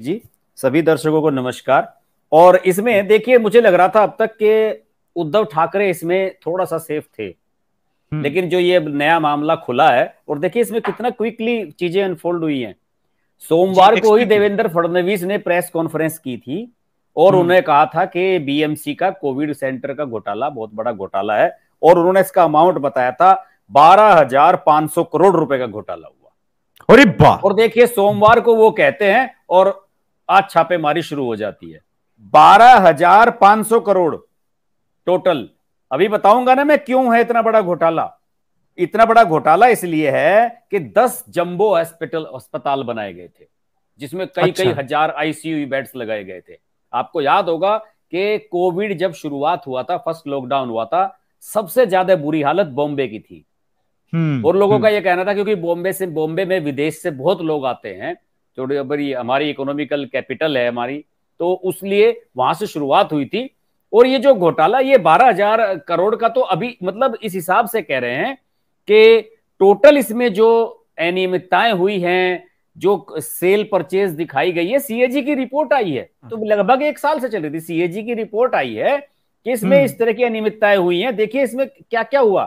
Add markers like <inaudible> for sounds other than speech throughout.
जी सभी दर्शकों को नमस्कार और इसमें देखिए मुझे लग रहा था अब तक के उद्धव ठाकरे इसमें थोड़ा सा सेफ थे हम्म। लेकिन जो ये नया मामला खुला है और देखिए इसमें कितना क्विकली चीजें अनफोल्ड हुई हैं सोमवार को ही देवेंद्र फडणवीस ने प्रेस कॉन्फ्रेंस की थी और हम्म। उन्होंने कहा था कि बीएमसी का कोविड सेंटर का घोटाला बहुत बड़ा घोटाला है और उन्होंने इसका अमाउंट बताया था बारह हजार पांच सौ करोड़ रुपए का घोटाला हुआ और देखिए सोमवार को वो कहते हैं और आज छापेमारी शुरू हो जाती है बारह हजार पांच सौ करोड़ टोटल अभी बताऊंगा ना मैं क्यों है इतना बड़ा घोटाला इतना बड़ा घोटाला इसलिए है कि दस जंबो हॉस्पिटल अस्पताल बनाए गए थे जिसमें कई अच्छा। कई हजार आईसीयू बेड्स लगाए गए थे आपको याद होगा कि कोविड जब शुरुआत हुआ था फर्स्ट लॉकडाउन हुआ था सबसे ज्यादा बुरी हालत बॉम्बे की थी हम्म, और लोगों हम्म। का यह कहना था क्योंकि बॉम्बे से बॉम्बे में विदेश से बहुत लोग आते हैं थोड़ी अब हमारी इकोनॉमिकल कैपिटल है हमारी तो उस लिए वहां से शुरुआत हुई थी और ये जो घोटाला ये बारह हजार करोड़ का तो अभी मतलब इस हिसाब से कह रहे हैं कि टोटल इसमें जो अनियमितताएं हुई हैं जो सेल परचेज दिखाई गई है सीएजी की रिपोर्ट आई है तो हाँ। लगभग एक साल से चल रही थी सीएजी की रिपोर्ट आई है कि इसमें हम्म। इस तरह की अनियमितताएं हुई हैं देखिए इसमें क्या क्या हुआ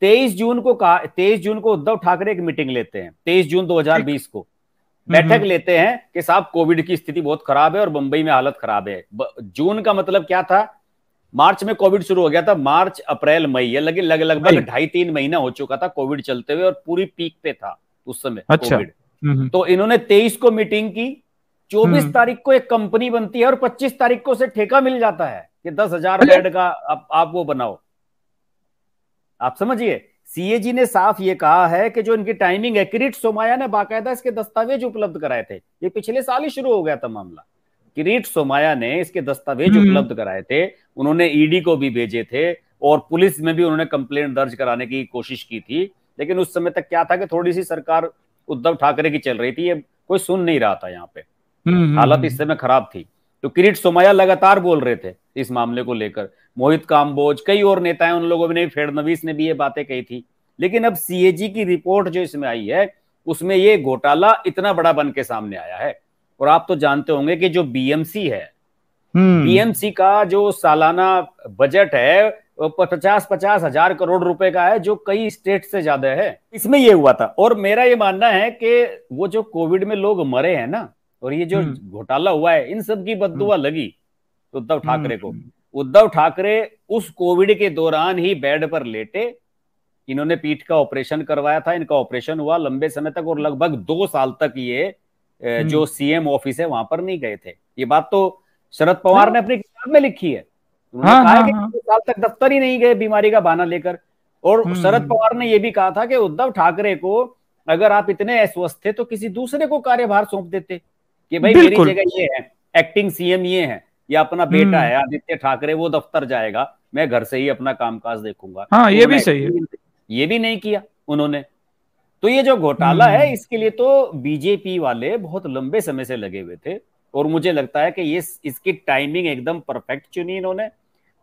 तेईस जून को कहा तेईस जून को उद्धव ठाकरे एक मीटिंग लेते हैं तेईस जून दो को हम्म, बैठक हम्म। लेते हैं कि साहब कोविड की स्थिति बहुत खराब है और मुंबई में हालत खराब है जून का मतलब क्या था मार्च में कोविड शुरू हो गया था मार्च अप्रैल मई ये लगे लग लगभग ढाई तीन महीना हो चुका था कोविड चलते हुए और पूरी पीक पे था उस समय अच्छा। कोविड हम्म, तो इन्होंने तेईस को मीटिंग की चौबीस तारीख को एक कंपनी बनती है और पच्चीस तारीख को उसे ठेका मिल जाता है कि दस हजार बेड का आप, आप वो बनाओ आप समझिए सीएजी ने साफ ये कहा है कि जो इनकी टाइमिंग है किरीट सोमाया ने बाकायदा इसके दस्तावेज उपलब्ध कराए थे ये पिछले साल ही शुरू हो गया था मामला किरीट सोमाया ने इसके दस्तावेज हम्म। उपलब्ध कराए थे उन्होंने ईडी e को भी भेजे थे और पुलिस में भी उन्होंने कंप्लेन दर्ज कराने की कोशिश की थी लेकिन उस समय तक क्या था कि थोड़ी सी सरकार उद्धव ठाकरे की चल रही थी ये कोई सुन नहीं रहा था यहाँ पे हम्म, हम्म, हालत इस समय खराब थी तो किरीट सोमाया लगातार बोल रहे थे इस मामले को लेकर मोहित काम्बोज कई और नेता हैं उन लोगों ने फेडनवीस ने भी ये बातें कही थी लेकिन अब सीएजी की रिपोर्ट जो इसमें आई है उसमें ये घोटाला इतना बड़ा बन के सामने आया है और आप तो जानते होंगे कि जो बीएमसी है बीएमसी हम्म। का जो सालाना बजट है पचास पचास हजार करोड़ रुपए का है जो कई स्टेट से ज्यादा है इसमें ये हुआ था और मेरा ये मानना है कि वो जो कोविड में लोग मरे हैं ना और ये जो हम्म। घोटाला हुआ है इन सब की बदुआ हम्म। लगी उद्धव ठाकरे को हम्म। उद्धव ठाकरे उस कोविड के दौरान ही बेड पर लेटे इन्होंने पीठ का ऑपरेशन करवाया था इनका ऑपरेशन हुआ लंबे समय तक और लगभग दो साल तक ये हम्म। जो सीएम ऑफिस है वहां पर नहीं गए थे ये बात तो शरद पवार हाँ। ने अपनी किताब में लिखी है उन्होंने हाँ, कहा हाँ, कि हाँ। साल तक दफ्तर ही नहीं गए बीमारी का बहाना लेकर और हम्म। शरद पवार ने यह भी कहा था कि उद्धव ठाकरे को अगर आप इतने अस्वस्थ थे तो किसी दूसरे को कार्यभार सौंप देते कि भाई मेरी जगह ये है एक्टिंग सीएम ये है या अपना बेटा हम्म। है आदित्य ठाकरे वो दफ्तर जाएगा मैं घर से ही अपना कामकाज देखूंगा हाँ ये तो भी सही है ये भी नहीं किया उन्होंने तो ये जो घोटाला हम्म। है इसके लिए तो बीजेपी वाले बहुत लंबे समय से लगे हुए थे और मुझे लगता है कि ये इसकी टाइमिंग एकदम परफेक्ट चुनी इन्होंने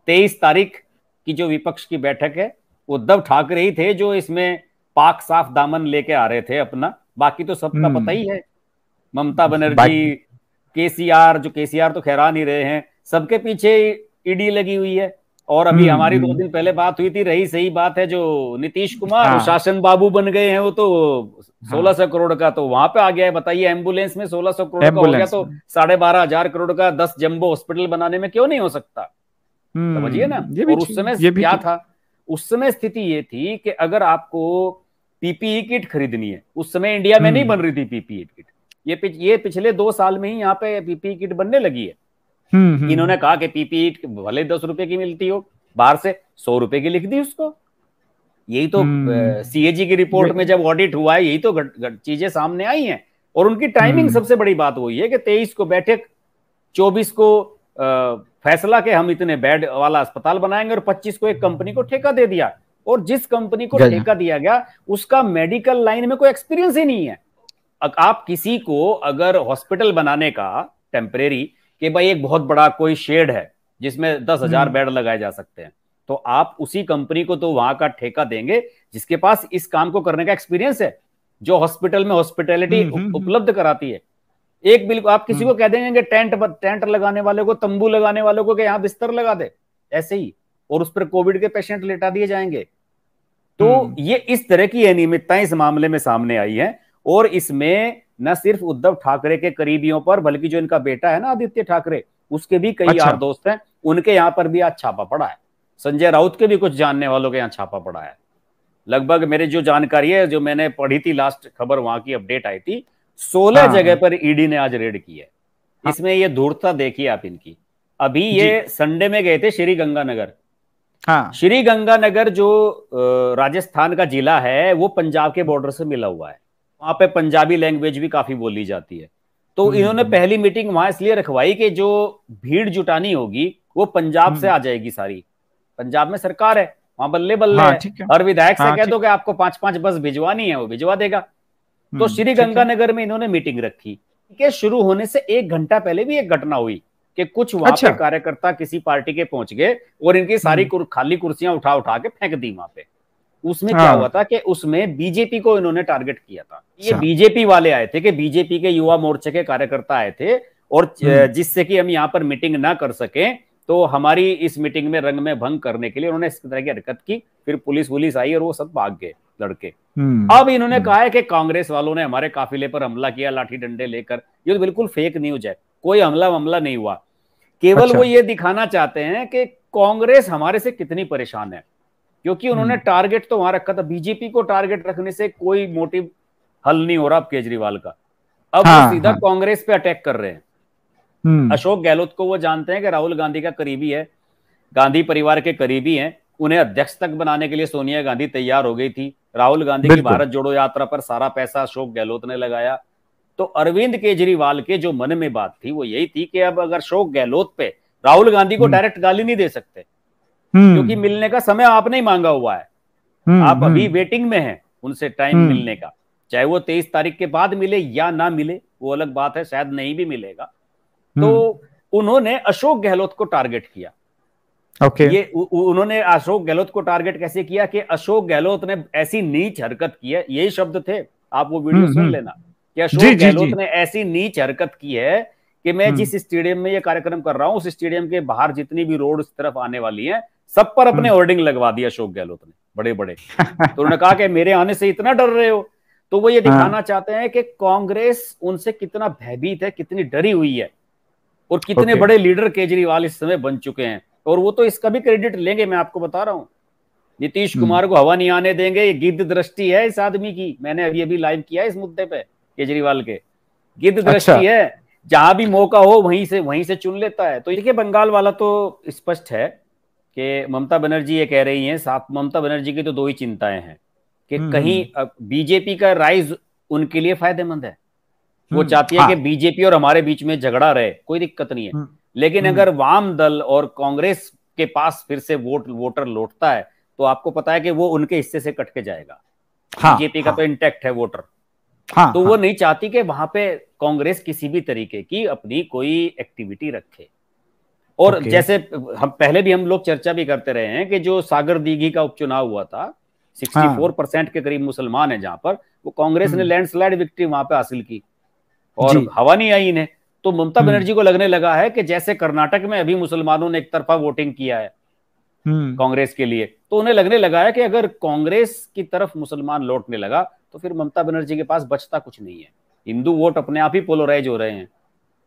तेईस तारीख की जो विपक्ष की बैठक है उद्धव ठाकरे ही थे जो इसमें पाक साफ दामन लेके आ रहे थे अपना बाकी तो सबका पता हम्म। ही है ममता बनर्जी केसीआर जो केसीआर तो खैरा नहीं रहे हैं सबके पीछे ईडी लगी हुई है और अभी हम्म, हमारी दो हम्म। दिन पहले बात हुई थी रही सही बात है जो नीतीश कुमार हाँ। शासन बाबू बन गए हैं वो तो सोलह सौ हाँ। करोड़ का तो वहां पे आ गया है बताइए एम्बुलेंस में सोलह सौ करोड़ का हो गया तो साढ़े बारह हजार करोड़ का दस जम्बो हॉस्पिटल बनाने में क्यों नहीं हो सकता हम्म, समझिए ना और उस समय क्या था उस समय स्थिति ये थी कि अगर आपको पीपीई किट खरीदनी है उस समय इंडिया में नहीं बन रही थी पीपीई किट ये पिछ, ये पिछले दो साल में ही यहाँ पे पीपी e किट बनने लगी है हम्म, हम्म। इन्होंने कहा कि पीपी e किट भले दस रुपए की मिलती हो बाहर से सौ रुपए की लिख दी उसको यही तो सीएजी हम्म। की रिपोर्ट में जब ऑडिट हुआ है यही तो चीजें सामने आई हैं और उनकी टाइमिंग सबसे बड़ी बात वही है कि तेईस को बैठक चौबीस को फैसला के हम इतने बेड वाला अस्पताल बनाएंगे और पच्चीस को एक कंपनी को ठेका दे दिया और जिस कंपनी को ठेका दिया गया उसका मेडिकल लाइन में कोई एक्सपीरियंस ही नहीं है आप किसी को अगर हॉस्पिटल बनाने का टेम्परेरी कि भाई एक बहुत बड़ा कोई शेड है जिसमें दस हजार हम्म। बेड लगाए जा सकते हैं तो आप उसी कंपनी को तो वहां का ठेका देंगे जिसके पास इस काम को करने का एक्सपीरियंस है जो हॉस्पिटल में हॉस्पिटैलिटी हम्म, हम्म, उपलब्ध कराती है एक बिल्कुल आप किसी को कह देंगे टेंट टेंट लगाने वाले को तंबू लगाने वाले को यहां बिस्तर लगा दे ऐसे ही और उस पर कोविड के पेशेंट लेटा दिए जाएंगे तो ये इस तरह की अनियमितताएं इस मामले में सामने आई है और इसमें न सिर्फ उद्धव ठाकरे के करीबियों पर बल्कि जो इनका बेटा है ना आदित्य ठाकरे उसके भी कई अच्छा। यार दोस्त हैं उनके यहाँ पर भी आज छापा पड़ा है संजय राउत के भी कुछ जानने वालों के यहाँ छापा पड़ा है लगभग मेरे जो जानकारी है जो मैंने पढ़ी थी लास्ट खबर वहां की अपडेट आई थी सोलह हाँ। जगह पर ईडी e ने आज रेड की है हाँ। इसमें ये धूर्तता देखिए आप इनकी अभी ये संडे में गए थे श्री गंगानगर हाँ श्री गंगानगर जो राजस्थान का जिला है वो पंजाब के बॉर्डर से मिला हुआ है वहाँ पे पंजाबी लैंग्वेज भी काफी बोली जाती है तो हम्म, इन्होंने हम्म। पहली मीटिंग वहां इसलिए रखवाई कि जो भीड़ जुटानी होगी वो पंजाब से आ हम्म। जाएगी सारी पंजाब में सरकार है वहां बल्ले बल्ले हाँ, है और विधायक हाँ, से कह दो कि आपको पांच पांच बस भिजवानी है वो भिजवा देगा तो श्री गंगानगर में इन्होंने मीटिंग रखी के शुरू होने से एक घंटा पहले भी एक घटना हुई कि कुछ वहां अच्छा। कार्यकर्ता किसी पार्टी के पहुंच गए और इनकी सारी खाली कुर्सियां उठा उठा के फेंक दी वहां पे उसमें हाँ। क्या हुआ था कि उसमें बीजेपी को इन्होंने टारगेट किया था ये अच्छा। बीजेपी वाले आए थे कि बीजेपी के युवा मोर्चे के कार्यकर्ता आए थे और हम्म। जिससे कि हम यहाँ पर मीटिंग ना कर सकें तो हमारी इस मीटिंग में रंग में भंग करने के लिए उन्होंने इस तरह की हरकत की फिर पुलिस वुलिस आई और वो सब भाग गए लड़के हम्म। अब इन्होंने हम्म। कहा है कि कांग्रेस वालों ने हमारे काफिले पर हमला किया लाठी डंडे लेकर ये तो बिल्कुल फेक न्यूज है कोई हमला वमला नहीं हुआ केवल अच्छा। वो ये दिखाना चाहते हैं कि कांग्रेस हमारे से कितनी परेशान है क्योंकि उन्होंने टारगेट हम्म। तो वहां रखा था बीजेपी को टारगेट रखने से कोई मोटिव हल नहीं हो रहा अब केजरीवाल का अब हाँ, वो सीधा हाँ। कांग्रेस पे अटैक कर रहे हैं हम्म। अशोक गहलोत को वो जानते हैं कि राहुल गांधी का करीबी है गांधी परिवार के करीबी हैं उन्हें अध्यक्ष तक बनाने के लिए सोनिया गांधी तैयार हो गई थी राहुल गांधी की भारत जोड़ो यात्रा पर सारा पैसा अशोक गहलोत ने लगाया तो अरविंद केजरीवाल के जो मन में बात थी वो यही थी कि अब अगर अशोक गहलोत पे राहुल गांधी को डायरेक्ट हम्म। गाली नहीं दे सकते हम्म। क्योंकि मिलने का समय आपने ही मांगा हुआ है हम्म, आप अभी वेटिंग हम्म। में हैं उनसे टाइम मिलने का चाहे वो तेईस तारीख के बाद मिले या ना मिले वो अलग बात है शायद नहीं भी मिलेगा तो उन्होंने अशोक गहलोत को टारगेट किया ओके ये उन्होंने अशोक गहलोत को टारगेट कैसे किया कि अशोक गहलोत ने ऐसी नीच हरकत की है यही शब्द थे आप वो वीडियो सुन लेना कि अशोक गहलोत ने ऐसी नीच हरकत की है कि मैं जिस स्टेडियम में ये कार्यक्रम कर रहा हूँ उस स्टेडियम के बाहर जितनी भी रोड तरफ आने वाली है सब पर अपने होर्डिंग हम्म। लगवा दिया अशोक गहलोत ने बड़े बड़े तो उन्होंने कहा कि मेरे आने से इतना डर रहे हो तो वो ये हाँ। दिखाना चाहते हैं कि कांग्रेस उनसे कितना भयभीत है कितनी डरी हुई है और कितने बड़े लीडर केजरीवाल इस समय बन चुके हैं और वो तो इसका भी क्रेडिट लेंगे मैं आपको बता रहा हूँ नीतीश हम्म। कुमार को हवा नहीं आने देंगे ये गिद्ध दृष्टि है इस आदमी की मैंने अभी अभी लाइव किया इस मुद्दे पे केजरीवाल के गिद्ध अच्छा। दृष्टि अच्छा। है जहां भी मौका हो वहीं से वहीं से चुन लेता है तो देखिए बंगाल वाला तो स्पष्ट है कि ममता बनर्जी ये कह रही हैं साथ ममता बनर्जी की तो दो ही चिंताएं हैं कि हम्म, कहीं हम्म। बीजेपी का राइज उनके लिए फायदेमंद है वो हम्म, चाहती है हाँ। कि बीजेपी और हमारे बीच में झगड़ा रहे कोई दिक्कत नहीं है लेकिन अगर वाम दल और कांग्रेस के पास फिर से वोट वोटर लौटता है तो आपको पता है कि वो उनके हिस्से से कट के जाएगा हाँ, बीजेपी का हाँ। तो इंटेक्ट है वोटर तो वो नहीं चाहती कि वहां पे कांग्रेस किसी भी तरीके की अपनी कोई एक्टिविटी रखे और okay. जैसे हम पहले भी हम लोग चर्चा भी करते रहे हैं कि जो सागर दीघी का उपचुनाव हुआ था 64 हाँ। परसेंट हाँ। के करीब मुसलमान है जहां पर वो कांग्रेस ने लैंडस्लाइड विक्ट्री वहां पे हासिल की और हवा नहीं आई इन्हें तो ममता हम्म। बनर्जी को लगने लगा है कि जैसे कर्नाटक में अभी मुसलमानों ने एक तरफा वोटिंग किया है हम्म। कांग्रेस के लिए तो उन्हें लगने लगा है कि अगर कांग्रेस की तरफ मुसलमान लौटने लगा तो फिर ममता बनर्जी के पास बचता कुछ नहीं है हिंदू वोट अपने आप ही पोलराइज हो रहे हैं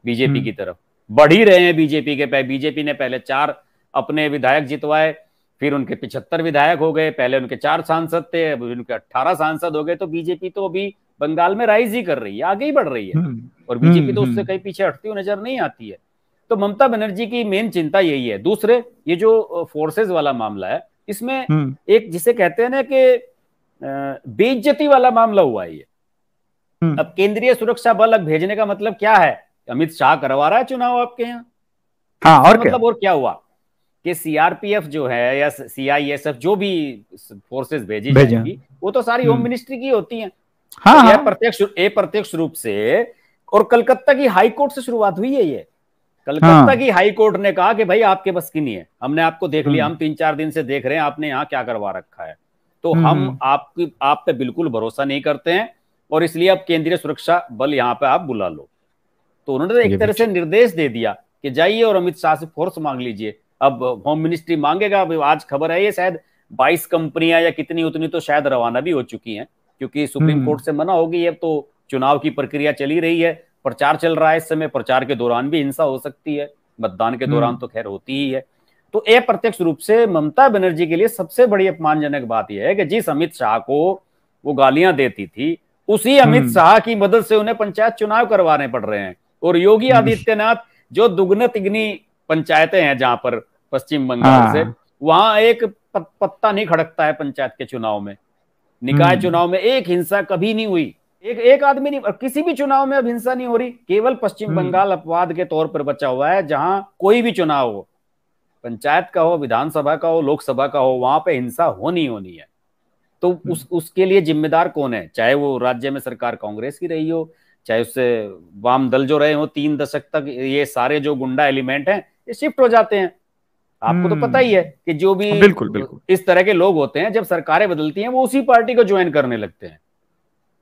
बीजेपी हम्म। की तरफ बढ़ ही रहे हैं बीजेपी के बीजेपी ने पहले चार अपने विधायक जितवाए फिर उनके पिछहत्तर विधायक हो गए पहले उनके चार सांसद थे अब उनके अट्ठारह सांसद हो गए तो बीजेपी तो अभी बंगाल में राइज ही कर रही है आगे ही बढ़ रही है हम्म, और बीजेपी हम्म, तो उससे हम्म। कहीं पीछे हटती हुई नजर नहीं आती है तो ममता बनर्जी की मेन चिंता यही है दूसरे ये जो फोर्सेज वाला मामला है इसमें एक जिसे कहते हैं ना कि बेइज्जती वाला मामला हुआ है ये अब केंद्रीय सुरक्षा बल अब भेजने का मतलब क्या है अमित शाह करवा रहा है चुनाव आपके यहाँ हाँ और मतलब क्या? और क्या हुआ कि सीआरपीएफ जो है या सीआईएसएफ जो भी फोर्सेस भेजी जाएगी वो तो सारी होम हम्म। मिनिस्ट्री की होती है हाँ, तो हाँ। प्रत्यक्ष प्रत्यक्ष रूप से और कलकत्ता की हाई कोर्ट से शुरुआत हुई है ये कलकत्ता हाँ। की हाई कोर्ट ने कहा कि भाई आपके बस की नहीं है हमने आपको देख लिया हम्म। हम तीन चार दिन से देख रहे हैं आपने यहाँ क्या करवा रखा है तो हम्म, हम आपकी आप पे बिल्कुल भरोसा नहीं करते हैं और इसलिए अब केंद्रीय सुरक्षा बल यहाँ पे आप बुला लो तो उन्होंने एक तरह से निर्देश दे दिया कि जाइए और अमित शाह से फोर्स मांग लीजिए अब होम मिनिस्ट्री मांगेगा आज खबर है ये शायद बाईस कंपनियां या कितनी उतनी तो शायद रवाना भी हो चुकी हैं क्योंकि सुप्रीम हम्म। कोर्ट से मना होगी अब तो चुनाव की प्रक्रिया चली रही है प्रचार चल रहा है इस समय प्रचार के दौरान भी हिंसा हो सकती है मतदान के हम्म। दौरान तो खैर होती ही है तो यह प्रत्यक्ष रूप से ममता बनर्जी के लिए सबसे बड़ी अपमानजनक बात यह है कि जिस अमित शाह को वो गालियां देती थी उसी अमित हम्म। शाह की मदद से उन्हें पंचायत चुनाव करवाने पड़ रहे हैं और योगी हम्म। आदित्यनाथ जो दुग्न तिगनी पंचायतें हैं जहां पर पश्चिम बंगाल हाँ। से वहां एक पत्ता नहीं खड़कता है पंचायत के चुनाव में निकाय हम्म। चुनाव में एक हिंसा कभी नहीं हुई एक एक आदमी नहीं किसी भी चुनाव में अब हिंसा नहीं हो रही केवल पश्चिम हम्म। बंगाल अपवाद के तौर पर बचा हुआ है जहां कोई भी चुनाव हो पंचायत का हो विधानसभा का हो लोकसभा का हो वहां पे हिंसा होनी होनी है तो उस उसके लिए जिम्मेदार कौन है चाहे वो राज्य में सरकार कांग्रेस की रही हो चाहे उससे वाम दल जो रहे हो तीन दशक तक ये सारे जो गुंडा एलिमेंट है ये शिफ्ट हो जाते हैं आपको तो पता ही है कि जो भी बिल्कुल बिल्कुल इस तरह के लोग होते हैं जब सरकारें बदलती हैं वो उसी पार्टी को ज्वाइन करने लगते हैं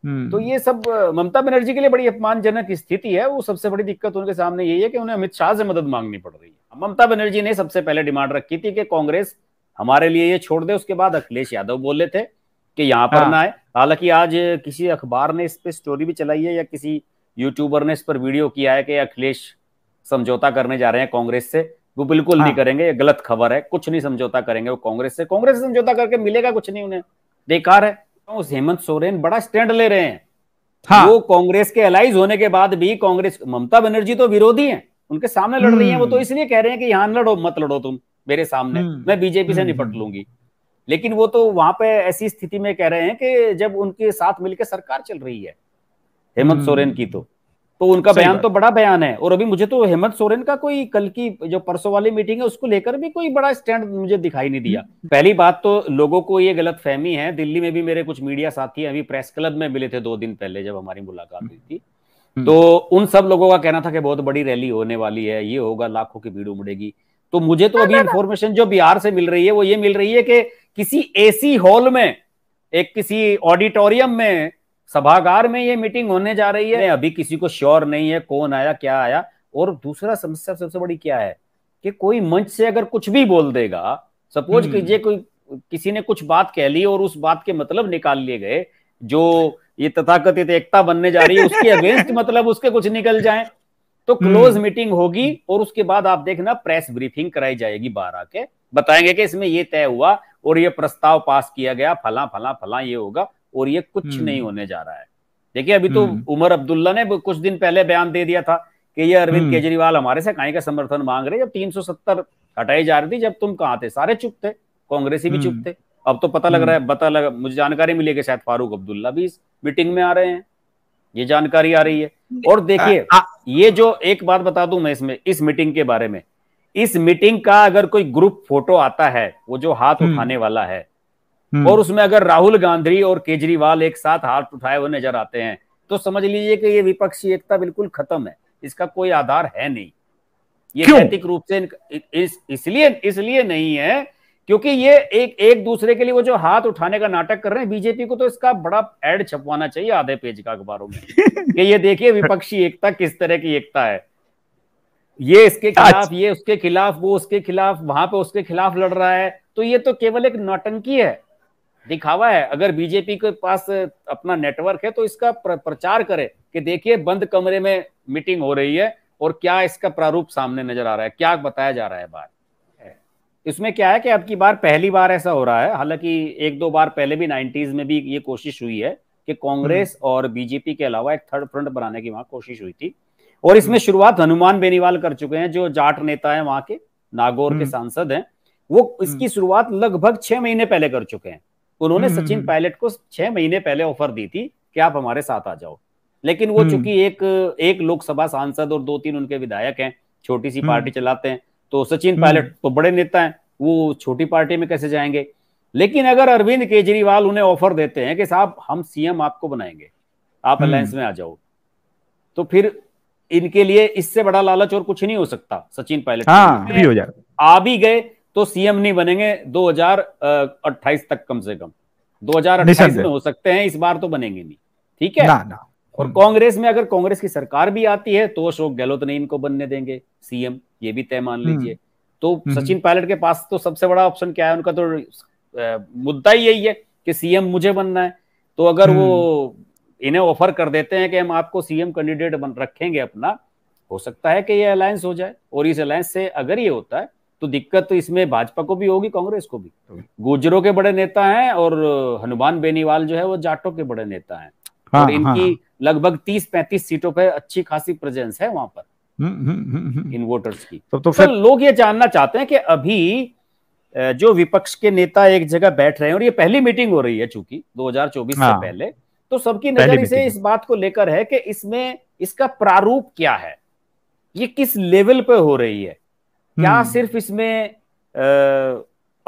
हम्म। तो ये सब ममता बनर्जी के लिए बड़ी अपमानजनक स्थिति है वो सबसे बड़ी दिक्कत उनके सामने यही है कि उन्हें अमित शाह से मदद मांगनी पड़ रही है ममता बनर्जी ने सबसे पहले डिमांड रखी थी कि कांग्रेस हमारे लिए ये छोड़ दे उसके बाद अखिलेश यादव बोले थे कि यहाँ पर हाँ। ना आए हालांकि आज किसी अखबार ने इस पर स्टोरी भी चलाई है या किसी यूट्यूबर ने इस पर वीडियो किया है कि अखिलेश समझौता करने जा रहे हैं कांग्रेस से वो बिल्कुल हाँ। नहीं करेंगे ये गलत खबर है कुछ नहीं समझौता करेंगे वो कांग्रेस से कांग्रेस से समझौता करके मिलेगा कुछ नहीं उन्हें बेकार है तो हेमंत सोरेन बड़ा स्टैंड ले रहे हैं हाँ। वो कांग्रेस के अलाइज होने के बाद भी कांग्रेस ममता बनर्जी तो विरोधी है उनके सामने लड़ रही है वो तो हम्म। इसलिए कह रहे हैं कि यहां लड़ो मत लड़ो तुम मेरे सामने हम्म। मैं बीजेपी से हम्म। निपट लूंगी लेकिन वो तो वहां पे ऐसी स्थिति में कह रहे हैं कि जब उनके साथ मिलकर सरकार चल रही है हेमंत हम्म। सोरेन की तो तो उनका बयान तो बड़ा बयान है और अभी मुझे तो हेमंत सोरेन का कोई कल की जो परसों वाली मीटिंग है उसको लेकर भी कोई बड़ा स्टैंड मुझे दिखाई नहीं दिया हम्म। पहली बात तो लोगों को ये गलत फहमी है दिल्ली में भी मेरे कुछ मीडिया साथी अभी प्रेस क्लब में मिले थे दो दिन पहले जब हमारी मुलाकात हुई थी हम्म। तो उन सब लोगों का कहना था कि बहुत बड़ी रैली होने वाली है ये होगा लाखों की भीड़ उमड़ेगी तो मुझे तो अभी इन्फॉर्मेशन जो बिहार से मिल रही है वो ये मिल रही है कि किसी एसी हॉल में एक किसी ऑडिटोरियम में सभागार में ये मीटिंग होने जा रही है अभी किसी को श्योर नहीं है कौन आया क्या आया और दूसरा समस्या सबसे बड़ी क्या है कि कोई मंच से अगर कुछ भी बोल देगा सपोज हम्म। कीजिए कोई किसी ने कुछ बात कह ली और उस बात के मतलब निकाल लिए गए जो ये तथाकथित एकता बनने जा रही है उसके <laughs> अगेंस्ट मतलब उसके कुछ निकल जाए तो हम्म। क्लोज मीटिंग होगी और उसके बाद आप देखना प्रेस ब्रीफिंग कराई जाएगी बारह के बताएंगे कि इसमें ये तय हुआ और ये प्रस्ताव पास किया गया फला फला फला ये होगा और ये कुछ हम्म। नहीं होने जा रहा है देखिए अभी तो हम्म। उमर अब्दुल्ला ने कुछ दिन पहले बयान दे दिया था कि ये अरविंद हम्म। केजरीवाल हमारे से कहीं का समर्थन मांग रहे जब 370 हटाई जा रही थी जब तुम कहां थे सारे चुप थे कांग्रेसी भी चुप थे अब तो पता लग रहा है पता लग मुझे जानकारी मिली कि शायद फारूक अब्दुल्ला भी इस मीटिंग में आ रहे हैं ये जानकारी आ रही है और देखिए ये जो एक बात बता दू मैं इसमें इस मीटिंग के बारे में इस मीटिंग का अगर कोई ग्रुप फोटो आता है वो जो हाथ हम्म। उठाने वाला है हम्म। और उसमें अगर राहुल गांधी और केजरीवाल एक साथ हाथ उठाए हुए नजर आते हैं तो समझ लीजिए कि ये विपक्षी एकता बिल्कुल खत्म है इसका कोई आधार है नहीं ये नैतिक रूप से इस, इसलिए इसलिए नहीं है क्योंकि ये एक एक दूसरे के लिए वो जो हाथ उठाने का नाटक कर रहे हैं बीजेपी को तो इसका बड़ा एड छपवाना चाहिए आधे पेज का अखबारों में <laughs> कि ये देखिए विपक्षी एकता किस तरह की एकता है ये इसके खिलाफ ये उसके खिलाफ वो उसके खिलाफ वहां पे उसके खिलाफ लड़ रहा है तो ये तो केवल एक नौटंकी है दिखावा है अगर बीजेपी के पास अपना नेटवर्क है तो इसका प्र, प्रचार करे कि देखिए बंद कमरे में मीटिंग हो रही है और क्या इसका प्रारूप सामने नजर आ रहा है क्या बताया जा रहा है बार इसमें क्या है कि अब की बार पहली बार ऐसा हो रहा है हालांकि एक दो बार पहले भी नाइन्टीज में भी ये कोशिश हुई है कि कांग्रेस हम्म। और बीजेपी के अलावा एक थर्ड फ्रंट बनाने की वहां कोशिश हुई थी और इसमें शुरुआत हनुमान बेनीवाल कर चुके हैं जो जाट नेता है वहां के नागौर के हम्म। सांसद हैं वो इसकी हम्म। शुरुआत लगभग छह महीने पहले कर चुके हैं उन्होंने हम्म, सचिन पायलट को छह महीने पहले ऑफर दी थी कि आप हमारे साथ आ जाओ लेकिन वो चूंकि एक एक लोकसभा सांसद और दो तीन उनके विधायक हैं छोटी सी पार्टी चलाते हैं तो सचिन पायलट तो बड़े नेता हैं वो छोटी पार्टी में कैसे जाएंगे लेकिन अगर अरविंद केजरीवाल उन्हें ऑफर देते हैं कि साहब हम सीएम आपको बनाएंगे आप अलायंस में आ जाओ तो फिर इनके लिए इससे बड़ा लालच और कुछ नहीं हो सकता सचिन पायलट हाँ, भी हो जाए आ भी गए तो सीएम नहीं बनेंगे 2028 तक कम से कम 2028 में हो सकते हैं इस बार तो बनेंगे नहीं ठीक है ना ना और कांग्रेस में अगर कांग्रेस की सरकार भी आती है तो अशोक गहलोत नहीं इनको बनने देंगे सीएम ये भी तय मान हम्म। लीजिए तो हम्म। सचिन पायलट के पास तो सबसे बड़ा ऑप्शन क्या है उनका तो मुद्दा ही यही है कि सीएम मुझे बनना है तो अगर हम्म। वो इन्हें ऑफर कर देते हैं कि हम आपको सीएम कैंडिडेट बन रखेंगे अपना हो सकता है कि ये अलायंस हो जाए और इस अलायंस से अगर ये होता है तो दिक्कत तो इसमें भाजपा को भी होगी कांग्रेस को भी गुजरों के बड़े नेता हैं और हनुमान बेनीवाल जो है वो जाटों के बड़े नेता हैं हाँ, और हाँ, इनकी हाँ, लगभग तीस पैंतीस सीटों पर अच्छी खासी प्रेजेंस है वहां पर हम्म, हम्म, हम्म, इन वोटर्स की तो, तो फिर लोग ये जानना चाहते हैं कि अभी जो विपक्ष के नेता एक जगह बैठ रहे हैं और ये पहली मीटिंग हो रही है चूंकि 2024 हाँ, से पहले तो सबकी नजर इसे इस बात को लेकर है कि इसमें इसका प्रारूप क्या है ये किस लेवल पे हो रही है क्या हम्म। सिर्फ इसमें आ,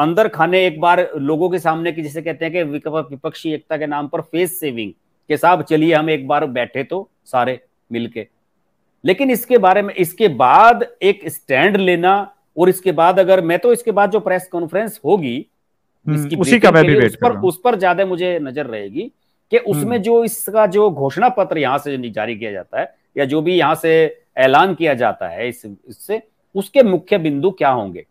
अंदर खाने एक बार लोगों के सामने की जैसे कहते हैं कि विपक्षी एकता के नाम पर फेस सेविंग के साहब चलिए हम एक बार बैठे तो सारे मिलके लेकिन इसके बारे में इसके बाद एक स्टैंड लेना और इसके बाद अगर मैं तो इसके बाद जो प्रेस कॉन्फ्रेंस होगी हम्म, उसी का मैं भी उस पर, पर ज्यादा मुझे नजर रहेगी कि उसमें हम्म। जो इसका जो घोषणा पत्र यहाँ से जारी किया जाता है या जो भी यहाँ से ऐलान किया जाता है इस इससे उसके मुख्य बिंदु क्या होंगे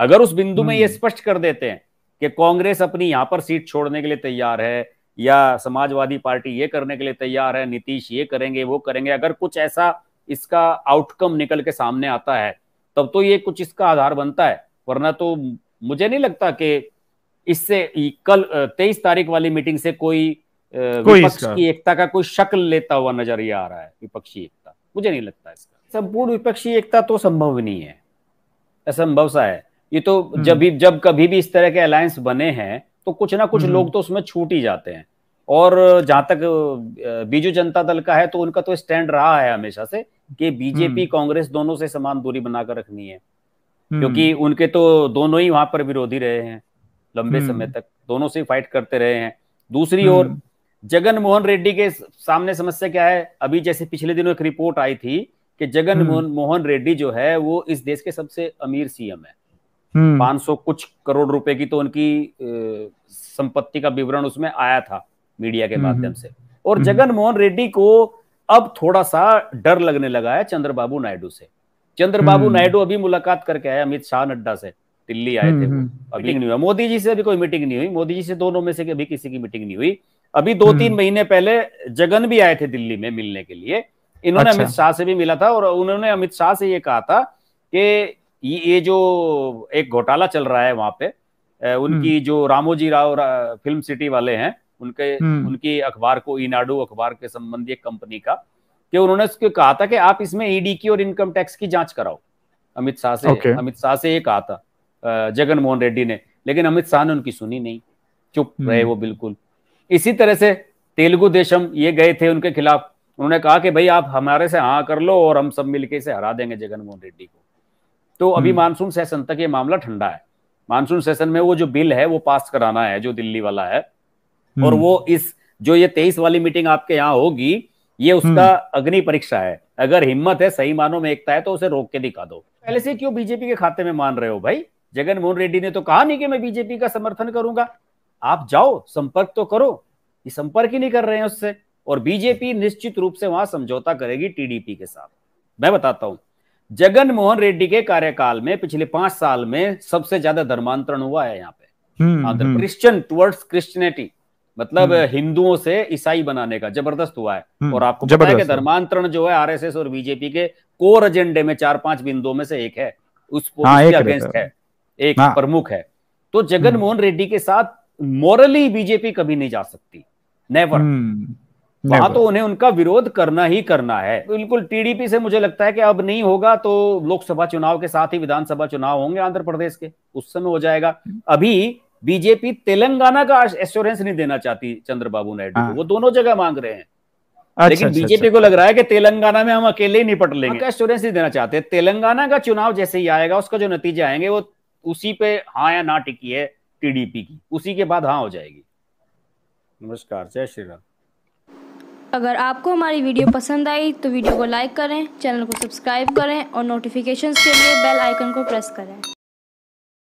अगर उस बिंदु में ये हम्म। स्पष्ट कर देते हैं कि कांग्रेस अपनी यहाँ पर सीट छोड़ने के लिए तैयार है या समाजवादी पार्टी ये करने के लिए तैयार है नीतीश ये करेंगे वो करेंगे अगर कुछ ऐसा इसका आउटकम निकल के सामने आता है तब तो ये कुछ इसका आधार बनता है वरना तो मुझे नहीं लगता कि इससे कल तेईस तारीख वाली मीटिंग से कोई विपक्ष की एकता का कोई शक्ल लेता हुआ नजर नजरिया आ रहा है विपक्षी एकता मुझे नहीं लगता इसका संपूर्ण विपक्षी एकता तो संभव नहीं है असंभव सा है ये तो हम्म। जब भी जब कभी भी इस तरह के अलायंस बने हैं तो कुछ ना कुछ हम्म। लोग तो उसमें छूट ही जाते हैं और जहां तक बीजू जनता दल का है तो उनका तो स्टैंड रहा है हमेशा से कि बीजेपी हम्म। कांग्रेस दोनों से समान दूरी बनाकर रखनी है क्योंकि उनके तो दोनों ही वहां पर विरोधी रहे हैं लंबे समय तक दोनों से फाइट करते रहे हैं दूसरी ओर जगन मोहन रेड्डी के सामने समस्या क्या है अभी जैसे पिछले दिनों एक रिपोर्ट आई थी कि जगन मोहन मोहन हम्म। रेड्डी जो है वो इस देश के सबसे अमीर सीएम है हम्म। पांच सौ कुछ करोड़ रुपए की तो उनकी संपत्ति का विवरण उसमें आया था मीडिया के हम्म, माध्यम से और जगन मोहन रेड्डी को अब थोड़ा सा डर लगने लगा है चंद्रबाबू नायडू से चंद्रबाबू नायडू अभी मुलाकात करके आए अमित शाह नड्डा से दिल्ली आए थे वो अभी नहीं हुआ मोदी जी से अभी कोई मीटिंग नहीं हुई मोदी जी से दोनों में से अभी किसी की मीटिंग नहीं हुई अभी दो तीन हम्म। महीने पहले जगन भी आए थे दिल्ली में मिलने के लिए इन्होंने अच्छा। अमित शाह से भी मिला था और उन्होंने अमित शाह से ये कहा था कि ये जो एक घोटाला चल रहा है वहां पे उनकी हम्म। जो रामोजी राव रा, फिल्म सिटी वाले हैं उनके हम्म। उनकी अखबार को इनाडू अखबार के संबंधी एक कंपनी का कि उन्होंने उसके कहा था कि आप इसमें ईडी e की और इनकम टैक्स की जांच कराओ अमित शाह से okay. अमित शाह से ये कहा था जगन मोहन रेड्डी ने लेकिन अमित शाह ने उनकी सुनी नहीं चुप रहे वो बिल्कुल इसी तरह से तेलुगु देशम ये गए थे उनके खिलाफ उन्होंने कहा कि भाई आप हमारे से हाँ कर लो और हम सब मिलके इसे हरा देंगे जगनमोहन रेड्डी को तो अभी हम्म। मानसून सेशन तक ये मामला ठंडा है मानसून सेशन में वो जो बिल है वो पास कराना है जो दिल्ली वाला है और हम्म। वो इस जो ये तेईस वाली मीटिंग आपके यहाँ होगी ये उसका हम्म। अग्नि परीक्षा है अगर हिम्मत है सही मानो में एकता है तो उसे रोक के दिखा दो पहले से क्यों बीजेपी के खाते में मान रहे हो भाई जगनमोहन रेड्डी ने तो कहा नहीं कि मैं बीजेपी का समर्थन करूंगा आप जाओ संपर्क तो करो ये संपर्क ही नहीं कर रहे हैं उससे और बीजेपी निश्चित रूप से वहां समझौता करेगी टीडीपी के साथ मैं बताता हूं जगन मोहन रेड्डी के कार्यकाल में पिछले पांच साल में सबसे ज्यादा धर्मांतरण हुआ है यहाँ पे हम्म, हम्म। क्रिश्चियन टुवर्ड्स क्रिश्चियनिटी मतलब हम्म। हिंदुओं से ईसाई बनाने का जबरदस्त हुआ है और आपको पता है कि धर्मांतरण जो है आरएसएस और बीजेपी के कोर एजेंडे में चार पांच बिंदुओं में से एक है उसको हाँ, एक अगेंस्ट है एक हाँ। प्रमुख है तो जगन मोहन रेड्डी के साथ मॉरली बीजेपी कभी नहीं जा सकती नेवर hmm. वहां तो उन्हें उनका विरोध करना ही करना है बिल्कुल टीडीपी से मुझे लगता है कि अब नहीं होगा तो लोकसभा चुनाव के साथ ही विधानसभा चुनाव होंगे आंध्र प्रदेश के उस समय हो जाएगा अभी बीजेपी तेलंगाना का एश्योरेंस नहीं देना चाहती चंद्रबाबू नायडू को हाँ. वो दोनों जगह मांग रहे हैं अच्छा, लेकिन बीजेपी अच्छा, अच्छा, को लग रहा है कि तेलंगाना में हम अकेले ही निपट लेंगे एश्योरेंस हाँ, नहीं देना चाहते तेलंगाना का चुनाव जैसे ही आएगा उसका जो नतीजे आएंगे वो उसी पे हाँ या ना टिकी है टीडीपी की उसी के बाद हाँ हो जाएगी नमस्कार जय श्री राम अगर आपको हमारी वीडियो पसंद आई तो वीडियो को लाइक करें चैनल को सब्सक्राइब करें और नोटिफिकेशन के लिए बेल आइकन को प्रेस करें